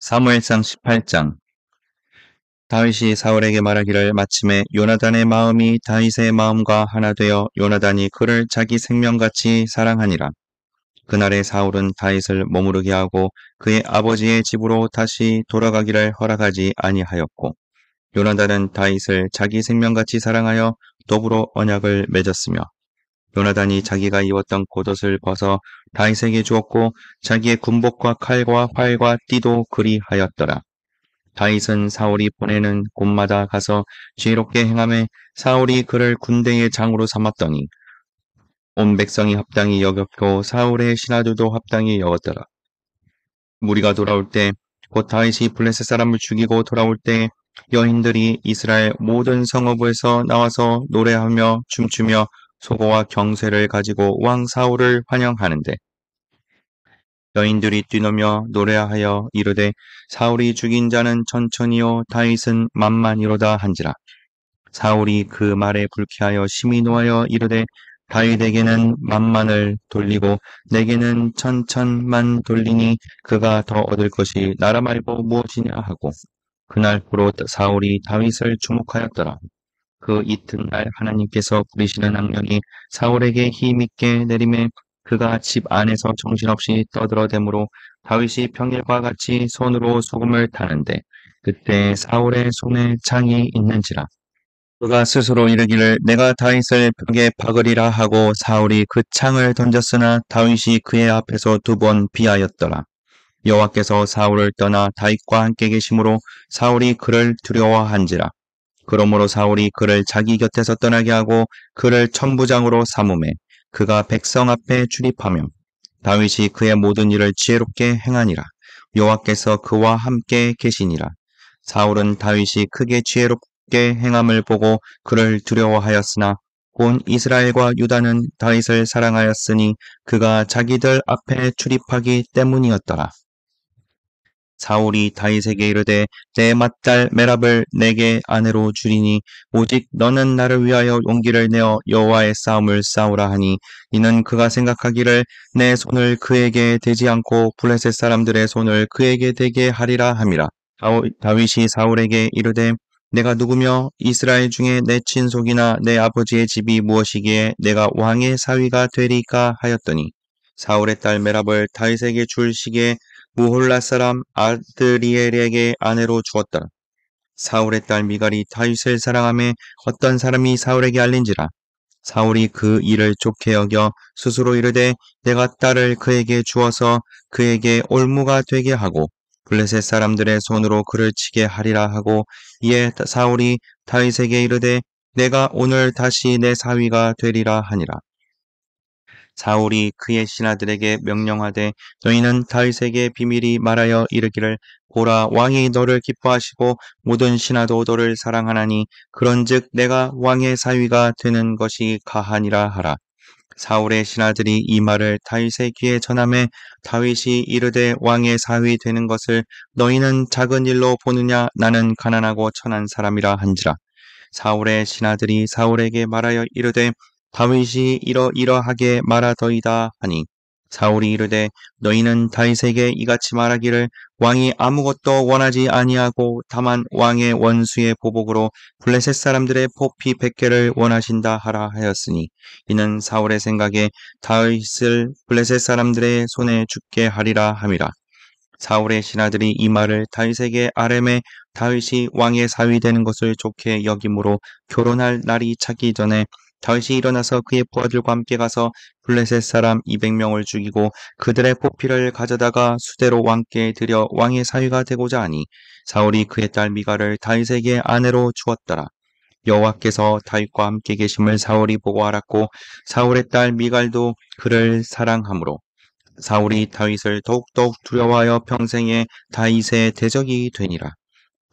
사무엘상 18장 다윗이 사울에게 말하기를 마침에 요나단의 마음이 다윗의 마음과 하나 되어 요나단이 그를 자기 생명같이 사랑하니라. 그날에 사울은 다윗을 머무르게 하고 그의 아버지의 집으로 다시 돌아가기를 허락하지 아니하였고 요나단은 다윗을 자기 생명같이 사랑하여 더불어 언약을 맺었으며 요나단이 자기가 입었던 겉옷을 벗어 다윗에게 주었고 자기의 군복과 칼과 활과 띠도 그리하였더라. 다윗은 사울이 보내는 곳마다 가서 지혜롭게 행함에 사울이 그를 군대의 장으로 삼았더니 온 백성이 합당히 여겼고 사울의 신하들도 합당히 여겼더라. 무리가 돌아올 때 곧 다윗이 블레셋 사람을 죽이고 돌아올 때 여인들이 이스라엘 모든 성읍에서 나와서 노래하며 춤추며 소고와 경세를 가지고 왕 사울을 환영하는데 여인들이 뛰노며 노래하여 이르되 사울이 죽인 자는 천천히요 다윗은 만만이로다 한지라 사울이 그 말에 불쾌하여 심히 노하여 이르되 다윗에게는 만만을 돌리고 내게는 천천만 돌리니 그가 더 얻을 것이 나라 말고 무엇이냐 하고 그날 후로 사울이 다윗을 주목하였더라. 그 이튿날 하나님께서 부리시는 악령이 사울에게 힘있게 내림에 그가 집 안에서 정신없이 떠들어대므로 다윗이 평일과 같이 손으로 소금을 타는데 그때 사울의 손에 창이 있는지라. 그가 스스로 이르기를 내가 다윗을 벽에 박으리라 하고 사울이 그 창을 던졌으나 다윗이 그의 앞에서 두 번 비하였더라. 여호와께서 사울을 떠나 다윗과 함께 계심으로 사울이 그를 두려워한지라. 그러므로 사울이 그를 자기 곁에서 떠나게 하고 그를 천부장으로 삼음해 그가 백성 앞에 출입하며 다윗이 그의 모든 일을 지혜롭게 행하니라. 여호와께서 그와 함께 계시니라. 사울은 다윗이 크게 지혜롭게 행함을 보고 그를 두려워하였으나 온 이스라엘과 유다는 다윗을 사랑하였으니 그가 자기들 앞에 출입하기 때문이었더라. 사울이 다윗에게 이르되 내 맏딸 메랍을 내게 아내로 주리니 오직 너는 나를 위하여 용기를 내어 여호와의 싸움을 싸우라 하니 이는 그가 생각하기를 내 손을 그에게 대지 않고 블레셋 사람들의 손을 그에게 대게 하리라 함이라 다윗이 사울에게 이르되 내가 누구며 이스라엘 중에 내 친속이나 내 아버지의 집이 무엇이기에 내가 왕의 사위가 되리까 하였더니 사울의 딸 메랍을 다윗에게 줄 시기에 무홀라 사람 아드리엘에게 아내로 주었더라. 사울의 딸 미갈이 다윗을 사랑함에 어떤 사람이 사울에게 알린지라. 사울이 그 일을 좋게 여겨 스스로 이르되 내가 딸을 그에게 주어서 그에게 올무가 되게 하고 블레셋 사람들의 손으로 그를 치게 하리라 하고 이에 사울이 다윗에게 이르되 내가 오늘 다시 내 사위가 되리라 하니라. 사울이 그의 신하들에게 명령하되 너희는 다윗에게 비밀이 말하여 이르기를 보라 왕이 너를 기뻐하시고 모든 신하도 너를 사랑하나니 그런즉 내가 왕의 사위가 되는 것이 가하니라 하라. 사울의 신하들이 이 말을 다윗의 귀에 전함에 다윗이 이르되 왕의 사위 되는 것을 너희는 작은 일로 보느냐 나는 가난하고 천한 사람이라 한지라. 사울의 신하들이 사울에게 말하여 이르되 다윗이 이러 이러하게 말하더이다 하니 사울이 이르되 너희는 다윗에게 이같이 말하기를 왕이 아무것도 원하지 아니하고 다만 왕의 원수의 보복으로 블레셋 사람들의 포피 백0개를 원하신다 하라 하였으니 이는 사울의 생각에 다윗을 블레셋 사람들의 손에 죽게 하리라 함이라 사울의 신하들이 이 말을 다윗에게 아뢰매 다윗이 왕의 사위 되는 것을 좋게 여김으로 결혼할 날이 차기 전에 다윗이 일어나서 그의 부하들과 함께 가서 블레셋 사람 200명을 죽이고 그들의 포피를 가져다가 수대로 왕께 들여 왕의 사위가 되고자 하니 사울이 그의 딸 미가를 다윗에게 아내로 주었더라. 여호와께서 다윗과 함께 계심을 사울이 보고 알았고 사울의 딸 미갈도 그를 사랑하므로 사울이 다윗을 더욱더욱 두려워하여 평생에 다윗의 대적이 되니라.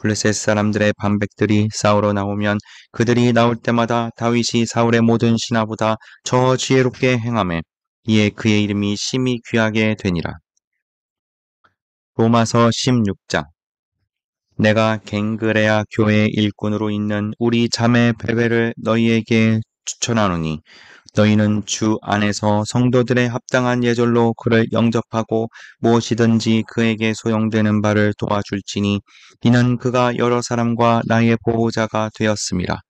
블레셋 사람들의 반백들이 싸우러 나오면 그들이 나올 때마다 다윗이 사울의 모든 신하보다 저 지혜롭게 행함에 이에 그의 이름이 심히 귀하게 되니라. 로마서 16장 내가 갱그레아 교회 일꾼으로 있는 우리 자매 베베를 너희에게 추천하노니 너희는 주 안에서 성도들의 합당한 예절로 그를 영접하고 무엇이든지 그에게 소용되는 바를 도와줄지니 이는 그가 여러 사람과 나의 보호자가 되었습니다.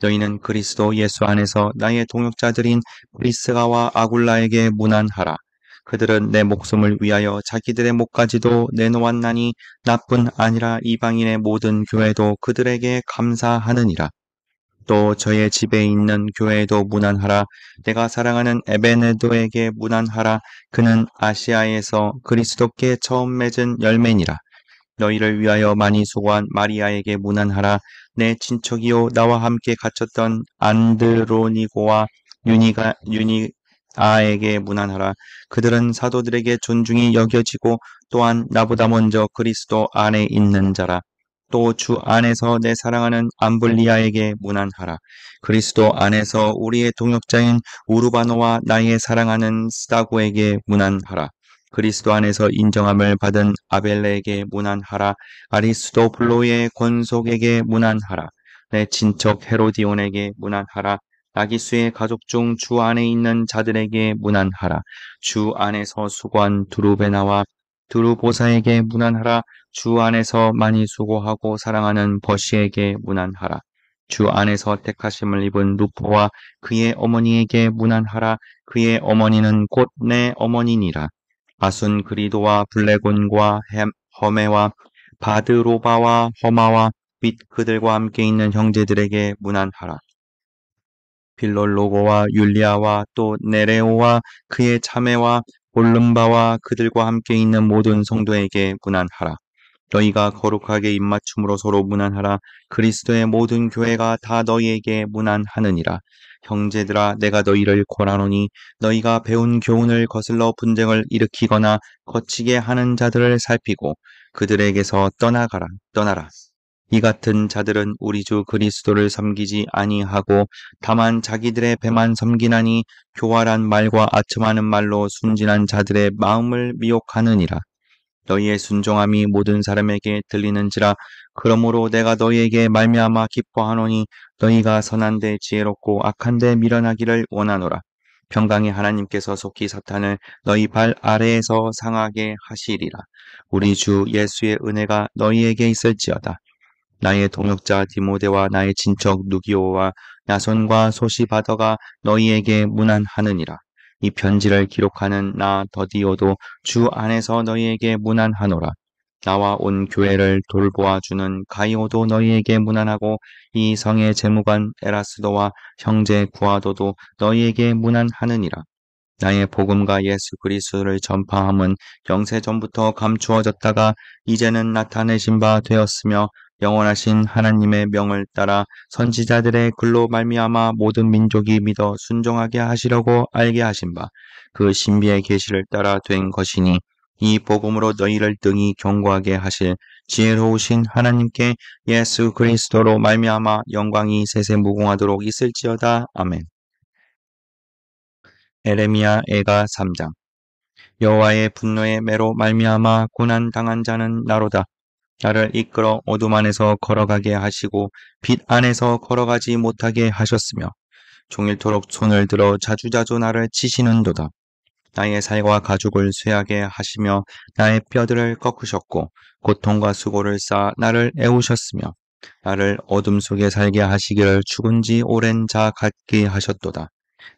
너희는 그리스도 예수 안에서 나의 동역자들인 프리스가와 아굴라에게 무난하라. 그들은 내 목숨을 위하여 자기들의 목까지도 내놓았나니 나뿐 아니라 이방인의 모든 교회도 그들에게 감사하느니라. 또 저의 집에 있는 교회도 무난하라. 내가 사랑하는 에베네도에게 무난하라. 그는 아시아에서 그리스도께 처음 맺은 열매니라. 너희를 위하여 많이 수고한 마리아에게 무난하라. 내 친척이요 나와 함께 갇혔던 안드로니고와 유니가 유니 아에게 무난하라. 그들은 사도들에게 존중이 여겨지고 또한 나보다 먼저 그리스도 안에 있는 자라. 또주 안에서 내 사랑하는 암블리아에게 문안하라. 그리스도 안에서 우리의 동역자인 우르바노와 나의 사랑하는 스다고에게 문안하라. 그리스도 안에서 인정함을 받은 아벨레에게 문안하라. 아리스도플로의 권속에게 문안하라. 내 친척 헤로디온에게 문안하라. 나기수의 가족 중 주 안에 있는 자들에게 문안하라. 주 안에서 수관 두루베나와 두루보사에게 무난하라. 주 안에서 많이 수고하고 사랑하는 버시에게 무난하라. 주 안에서 택하심을 입은 루포와 그의 어머니에게 무난하라. 그의 어머니는 곧 내 어머니니라. 아순 그리도와 블레곤과 험에와 바드로바와 허마와 및 그들과 함께 있는 형제들에게 무난하라. 빌롤로고와 율리아와 또 네레오와 그의 참외와 올른 바와 그들과 함께 있는 모든 성도에게 문안하라. 너희가 거룩하게 입맞춤으로 서로 문안하라. 그리스도의 모든 교회가 다 너희에게 문안하느니라. 형제들아 내가 너희를 권하노니 너희가 배운 교훈을 거슬러 분쟁을 일으키거나 거치게 하는 자들을 살피고 그들에게서 떠나가라 떠나라 이 같은 자들은 우리 주 그리스도를 섬기지 아니하고 다만 자기들의 배만 섬기나니 교활한 말과 아첨하는 말로 순진한 자들의 마음을 미혹하느니라. 너희의 순종함이 모든 사람에게 들리는지라 그러므로 내가 너희에게 말미암아 기뻐하노니 너희가 선한데 지혜롭고 악한데 밀어나기를 원하노라. 평강의 하나님께서 속히 사탄을 너희 발 아래에서 상하게 하시리라. 우리 주 예수의 은혜가 너희에게 있을지어다. 나의 동역자 디모데와 나의 친척 누기오와 야손과 소시바더가 너희에게 문안하느니라. 이 편지를 기록하는 나 더디오도 주 안에서 너희에게 문안하노라. 나와 온 교회를 돌보아 주는 가이오도 너희에게 문안하고 이 성의 재무관 에라스도와 형제 구아도도 너희에게 문안하느니라. 나의 복음과 예수 그리스도를 전파함은 영세 전부터 감추어졌다가 이제는 나타내신 바 되었으며 영원하신 하나님의 명을 따라 선지자들의 글로 말미암아 모든 민족이 믿어 순종하게 하시려고 알게 하신 바그 신비의 계시를 따라 된 것이니 이 복음으로 너희를 등이 경고하게 하실 지혜로우신 하나님께 예수 그리스도로 말미암아 영광이 세세 무궁하도록 있을지어다 아멘. 에레미야 애가 3장 여호와의 분노의 매로 말미암아 고난 당한 자는 나로다. 나를 이끌어 어둠 안에서 걸어가게 하시고 빛 안에서 걸어가지 못하게 하셨으며 종일토록 손을 들어 자주자주 나를 치시는도다. 나의 살과 가죽을 쇠하게 하시며 나의 뼈들을 꺾으셨고 고통과 수고를 쌓아 나를 애우셨으며 나를 어둠 속에 살게 하시기를 죽은 지 오랜 자 같게 하셨도다.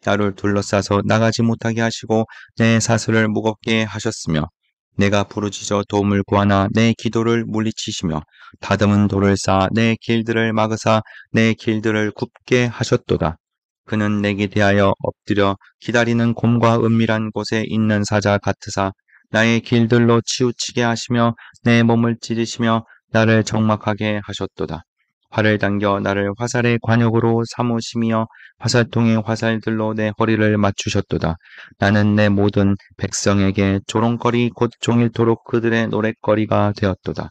나를 둘러싸서 나가지 못하게 하시고 내 사슬을 무겁게 하셨으며 내가 부르짖어 도움을 구하나 내 기도를 물리치시며 다듬은 돌을 쌓아 내 길들을 막으사 내 길들을 굽게 하셨도다. 그는 내게 대하여 엎드려 기다리는 곰과 은밀한 곳에 있는 사자 같으사 나의 길들로 치우치게 하시며 내 몸을 찌르시며 나를 적막하게 하셨도다. 활을 당겨 나를 화살의 관역으로 삼으시며 화살통의 화살들로 내 허리를 맞추셨도다. 나는 내 모든 백성에게 조롱거리 곧 종일토록 그들의 노랫거리가 되었도다.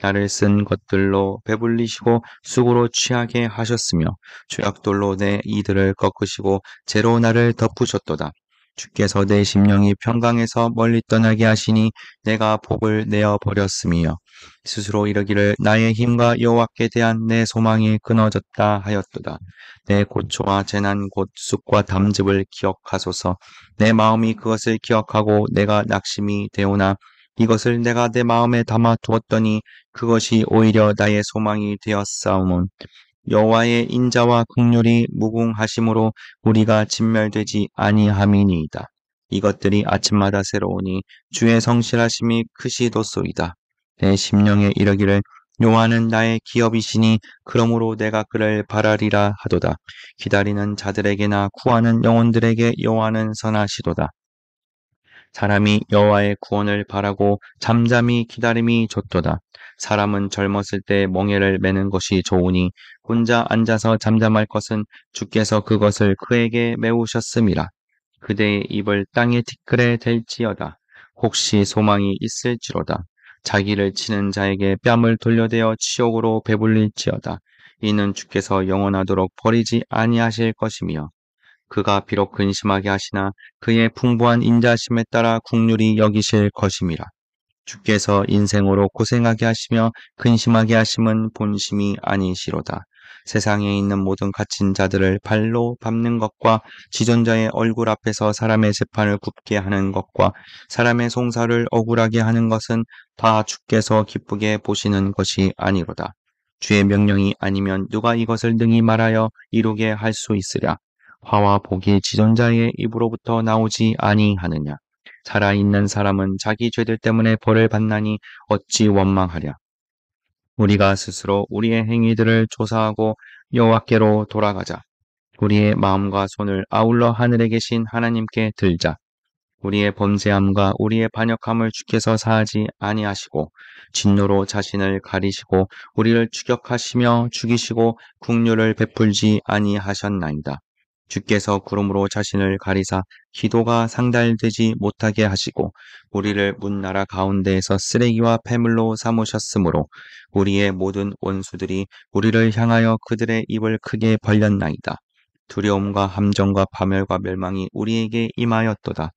나를 쓴 것들로 배불리시고 쑥으로 취하게 하셨으며 죄악돌로 내 이들을 꺾으시고 재로 나를 덮으셨도다. 주께서 내 심령이 평강에서 멀리 떠나게 하시니 내가 복을 내어 버렸으며 스스로 이르기를 나의 힘과 여호와께 대한 내 소망이 끊어졌다 하였도다. 내 고초와 재난 곧 쑥과 담즙을 기억하소서. 내 마음이 그것을 기억하고 내가 낙심이 되오나 이것을 내가 내 마음에 담아 두었더니 그것이 오히려 나의 소망이 되었사오문. 여호와의 인자와 긍휼이 무궁하심으로 우리가 진멸되지 아니함이니이다. 이것들이 아침마다 새로우니 주의 성실하심이 크시도소이다. 내 심령에 이르기를 요한는 나의 기업이시니 그러므로 내가 그를 바라리라 하도다. 기다리는 자들에게나 구하는 영혼들에게 요한는 선하시도다. 사람이 여호와의 구원을 바라고 잠잠히 기다림이 좋도다. 사람은 젊었을 때 멍에를 매는 것이 좋으니 혼자 앉아서 잠잠할 것은 주께서 그것을 그에게 메우셨음이라. 그대의 입을 땅의 티끌에 댈지어다. 혹시 소망이 있을지로다. 자기를 치는 자에게 뺨을 돌려대어 지옥으로 배불릴지어다. 이는 주께서 영원하도록 버리지 아니하실 것이며 그가 비록 근심하게 하시나 그의 풍부한 인자심에 따라 국률이 여기실 것임이라. 주께서 인생으로 고생하게 하시며 근심하게 하심은 본심이 아니시로다. 세상에 있는 모든 갇힌 자들을 발로 밟는 것과 지존자의 얼굴 앞에서 사람의 재판을 굽게 하는 것과 사람의 송사를 억울하게 하는 것은 다 주께서 기쁘게 보시는 것이 아니로다. 주의 명령이 아니면 누가 이것을 능히 말하여 이루게 할 수 있으랴. 화와 복이 지존자의 입으로부터 나오지 아니하느냐. 살아있는 사람은 자기 죄들 때문에 벌을 받나니 어찌 원망하랴. 우리가 스스로 우리의 행위들을 조사하고 여호와께로 돌아가자. 우리의 마음과 손을 아울러 하늘에 계신 하나님께 들자. 우리의 범죄함과 우리의 반역함을 주께서 사하지 아니하시고 진노로 자신을 가리시고 우리를 추격하시며 죽이시고 국류를 베풀지 아니하셨나이다. 주께서 구름으로 자신을 가리사 기도가 상달되지 못하게 하시고 우리를 문나라 가운데에서 쓰레기와 폐물로 삼으셨으므로 우리의 모든 원수들이 우리를 향하여 그들의 입을 크게 벌렸나이다. 두려움과 함정과 파멸과 멸망이 우리에게 임하였도다.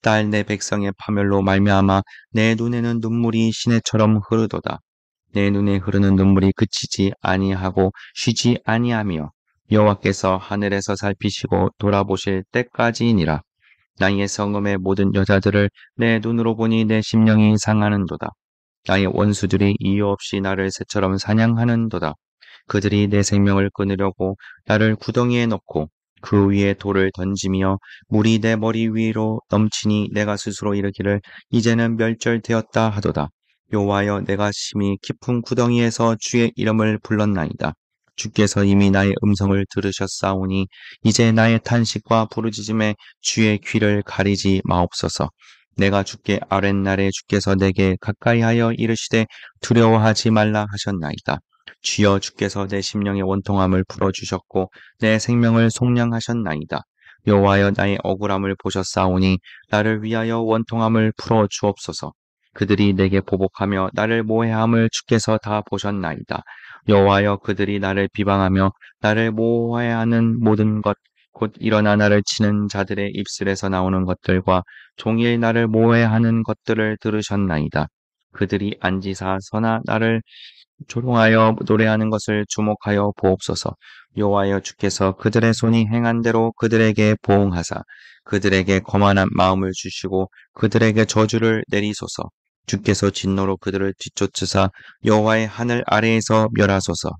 딸 내 백성의 파멸로 말미암아 내 눈에는 눈물이 시내처럼 흐르도다. 내 눈에 흐르는 눈물이 그치지 아니하고 쉬지 아니하며 여호와께서 하늘에서 살피시고 돌아보실 때까지이니라. 나의 성음의 모든 여자들을 내 눈으로 보니 내 심령이 상하는도다. 나의 원수들이 이유 없이 나를 새처럼 사냥하는도다. 그들이 내 생명을 끊으려고 나를 구덩이에 넣고 그 위에 돌을 던지며 물이 내 머리 위로 넘치니 내가 스스로 이르기를 이제는 멸절되었다 하도다. 요하여 내가 심히 깊은 구덩이에서 주의 이름을 불렀나이다. 주께서 이미 나의 음성을 들으셨사오니 이제 나의 탄식과 부르짖음에 주의 귀를 가리지 마옵소서. 내가 주께 아랫날에 주께서 내게 가까이하여 이르시되 두려워하지 말라 하셨나이다. 주여 주께서 내 심령의 원통함을 풀어주셨고 내 생명을 속량하셨나이다. 여호와여 나의 억울함을 보셨사오니 나를 위하여 원통함을 풀어 주옵소서. 그들이 내게 보복하며 나를 모해함을 주께서 다 보셨나이다. 여호와여 그들이 나를 비방하며 나를 모호해하는 모든 것 곧 일어나 나를 치는 자들의 입술에서 나오는 것들과 종일 나를 모해하는 것들을 들으셨나이다. 그들이 안지사 서나 나를 조롱하여 노래하는 것을 주목하여 보옵소서. 여호와여 주께서 그들의 손이 행한 대로 그들에게 보응하사 그들에게 거만한 마음을 주시고 그들에게 저주를 내리소서. 주께서 진노로 그들을 뒤쫓으사 여호와의 하늘 아래에서 멸하소서.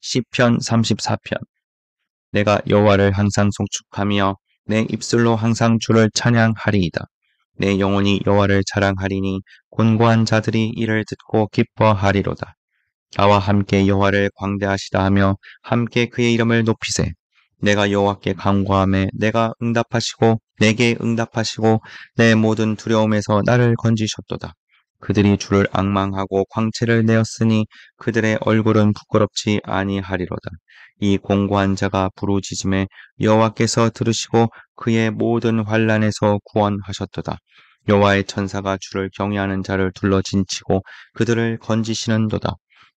시편 34편 내가 여호와를 항상 송축하며 내 입술로 항상 주를 찬양하리이다. 내 영혼이 여호와를 자랑하리니 곤고한 자들이 이를 듣고 기뻐하리로다. 나와 함께 여호와를 광대하시다 하며 함께 그의 이름을 높이세. 내가 여호와께 간구함에 내가 응답하시고 내게 응답하시고 내 모든 두려움에서 나를 건지셨도다. 그들이 주를 악망하고 광채를 내었으니 그들의 얼굴은 부끄럽지 아니하리로다. 이 공고한 자가 부르짖음에 여호와께서 들으시고 그의 모든 환란에서 구원하셨도다. 여호와의 천사가 주를 경외하는 자를 둘러진치고 그들을 건지시는도다.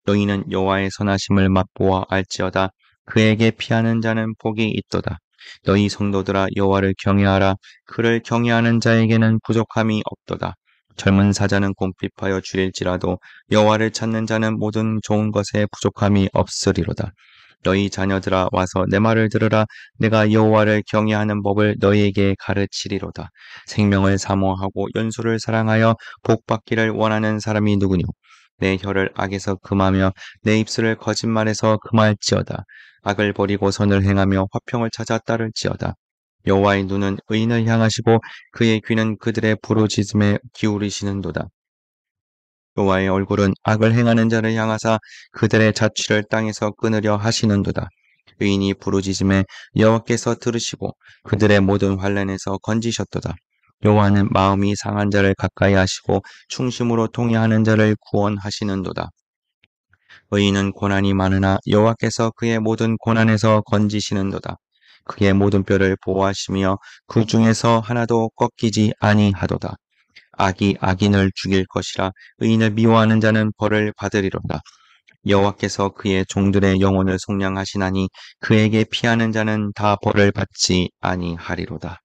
너희는 여호와의 선하심을 맛보아 알지어다 그에게 피하는 자는 복이 있도다. 너희 성도들아 여호와를 경외하라. 그를 경외하는 자에게는 부족함이 없도다. 젊은 사자는 곰핍하여 줄일지라도 여호와를 찾는 자는 모든 좋은 것에 부족함이 없으리로다. 너희 자녀들아 와서 내 말을 들으라 내가 여호와를 경외하는 법을 너희에게 가르치리로다 생명을 사모하고 연수를 사랑하여 복 받기를 원하는 사람이 누구뇨 내 혀를 악에서 금하며 내 입술을 거짓말에서 금할지어다 악을 버리고 선을 행하며 화평을 찾아 따를지어다. 여호와의 눈은 의인을 향하시고 그의 귀는 그들의 부르짖음에 기울이시는도다. 여호와의 얼굴은 악을 행하는 자를 향하사 그들의 자취를 땅에서 끊으려 하시는도다. 의인이 부르짖음에 여호와께서 들으시고 그들의 모든 환란에서 건지셨도다. 여호와는 마음이 상한 자를 가까이 하시고 충심으로 통해하는 자를 구원하시는도다. 의인은 고난이 많으나 여호와께서 그의 모든 고난에서 건지시는도다. 그의 모든 뼈를 보호하시며 그 중에서 하나도 꺾이지 아니하도다. 악이 악인을 죽일 것이라 의인을 미워하는 자는 벌을 받으리로다. 여호와께서 그의 종들의 영혼을 속량하시나니 그에게 피하는 자는 다 벌을 받지 아니하리로다.